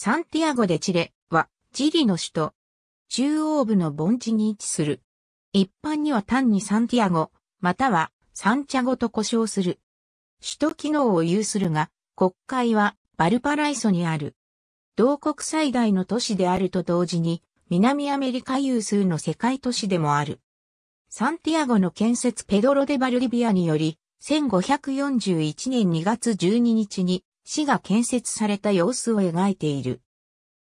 サンティアゴ・デ・チレは、チリの首都、中央部の盆地に位置する。一般には単にサンティアゴ、またはサンチャゴと呼称する。首都機能を有するが、国会はバルパライソにある。同国最大の都市であると同時に、南アメリカ有数の世界都市でもある。サンティアゴの建設ペドロ・デ・バルディビアにより、1541年2月12日に市が建設された様子を描いている。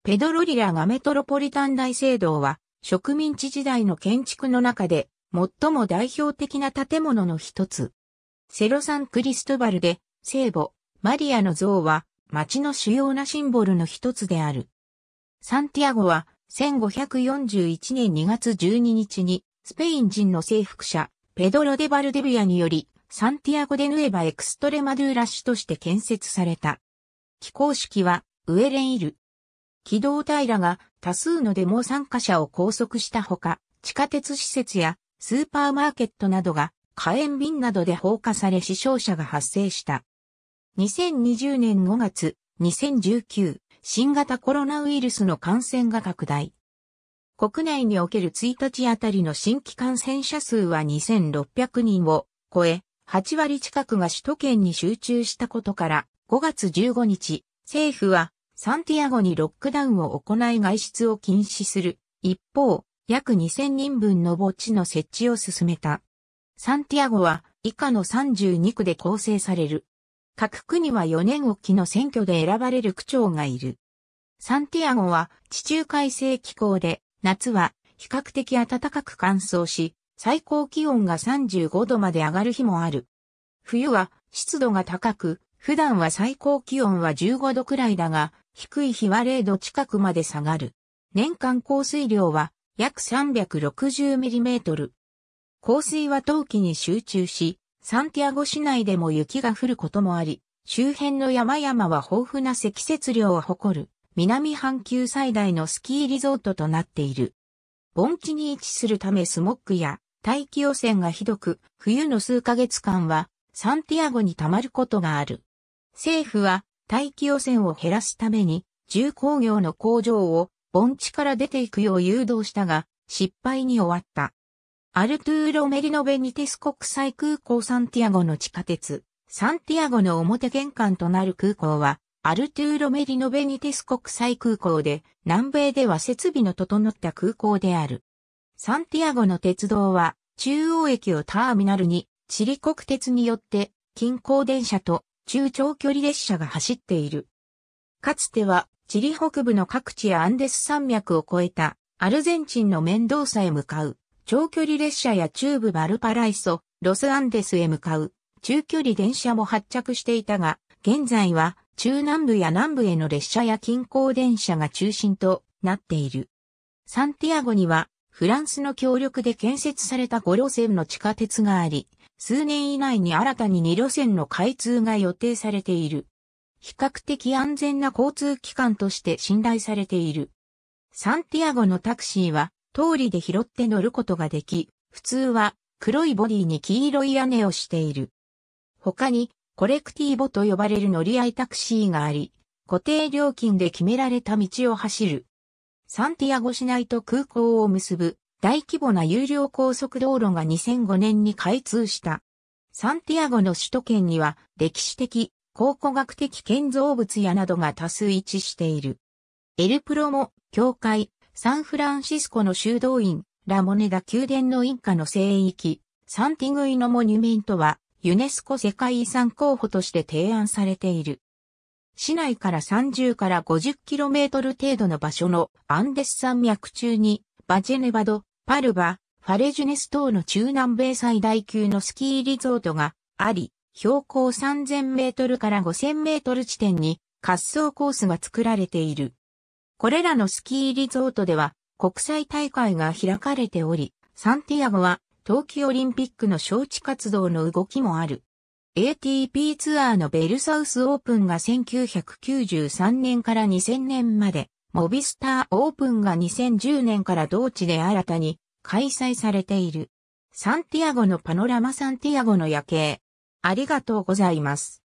ペドロリラがメトロポリタン大聖堂は植民地時代の建築の中で最も代表的な建物の一つ。セロサン・クリストバルで聖母、マリアの像は町の主要なシンボルの一つである。サンティアゴは1541年2月12日にスペイン人の征服者ペドロ・デ・バルデビアによりサンティアゴ・デ・ヌエバ・エクストレマドゥーラ市として建設された。起工式は、ウエレンイル。機動隊らが多数のデモ参加者を拘束したほか、地下鉄施設やスーパーマーケットなどが火炎瓶などで放火され死傷者が発生した。2020年5月、2019、新型コロナウイルスの感染が拡大。国内における1日あたりの新規感染者数は2600人を超え、8割近くが首都圏に集中したことから、5月15日、政府はサンティアゴにロックダウンを行い外出を禁止する。一方、約2000人分の墓地の設置を進めた。サンティアゴは以下の32区で構成される。各区には4年おきの選挙で選ばれる区長がいる。サンティアゴは地中海性気候で夏は比較的暖かく乾燥し、最高気温が35度まで上がる日もある。冬は湿度が高く、普段は最高気温は15度くらいだが、低い日は0度近くまで下がる。年間降水量は約3 6 0トル。降水は冬季に集中し、サンティアゴ市内でも雪が降ることもあり、周辺の山々は豊富な積雪量を誇る、南半球最大のスキーリゾートとなっている。盆地に位置するためスモックや大気汚染がひどく、冬の数ヶ月間はサンティアゴに溜まることがある。政府は大気汚染を減らすために重工業の工場を盆地から出ていくよう誘導したが、失敗に終わった。アルトゥーロ・メリノ・ベニテス国際空港サンティアゴの地下鉄、サンティアゴの表玄関となる空港は、アルトゥーロ・メリノ・ベニテス国際空港で、南米では設備の整った空港である。サンティアゴの鉄道は、中央駅をターミナルに、チリ国鉄によって、近郊電車と中長距離列車が走っている。かつては、チリ北部の各地やアンデス山脈を越えた、アルゼンチンの面倒さへ向かう、長距離列車や中部バルパライソ、ロスアンデスへ向かう、中距離電車も発着していたが、現在は中南部や南部への列車や近郊電車が中心となっている。サンティアゴにはフランスの協力で建設された5路線の地下鉄があり、数年以内に新たに2路線の開通が予定されている。比較的安全な交通機関として信頼されている。サンティアゴのタクシーは通りで拾って乗ることができ、普通は黒いボディに黄色い屋根をしている。他にコレクティーボと呼ばれる乗り合いタクシーがあり、固定料金で決められた道を走る。サンティアゴ市内と空港を結ぶ大規模な有料高速道路が2005年に開通した。サンティアゴの首都圏には歴史的、考古学的建造物やなどが多数位置している。エルプロモ、教会、サンフランシスコの修道院、ラモネダ宮殿のインカの聖域、サンティグイのモニュメントは、ユネスコ世界遺産候補として提案されている。市内から30から5 0トル程度の場所のアンデス山脈中に、バジェネバド、パルバ、ファレジュネス等の中南米最大級のスキーリゾートがあり、標高3000メートルから5000メートル地点に滑走コースが作られている。これらのスキーリゾートでは国際大会が開かれており、サンティアゴは冬季オリンピックの招致活動の動きもある。ATP ツアーのベルサウスオープンが1993年から2000年まで、モビスターオープンが2010年から同地で新たに開催されている。サンティアゴのパノラマサンティアゴの夜景。ありがとうございます。